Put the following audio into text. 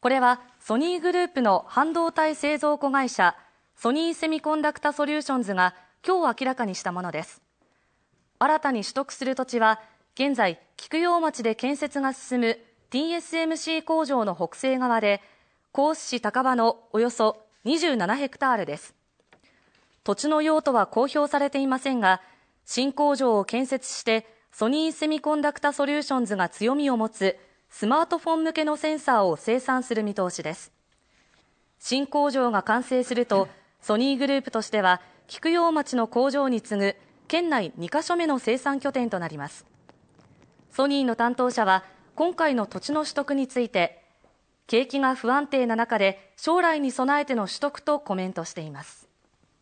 これはソニーグループの半導体製造子会社ソニーセミコンダクタソリューションズが今日明らかにしたものです新たに取得する土地は現在菊陽町で建設が進む TSMC 工場の北西側で甲ス市高場のおよそ27ヘクタールです土地の用途は公表されていませんが新工場を建設してソニーセミコンダクタソリューションズが強みを持つスマートフォン向けのセンサーを生産する見通しです新工場が完成するとソニーグループとしては菊陽町の工場に次ぐ県内2か所目の生産拠点となりますソニーの担当者は今回の土地の取得について景気が不安定な中で将来に備えての取得とコメントしています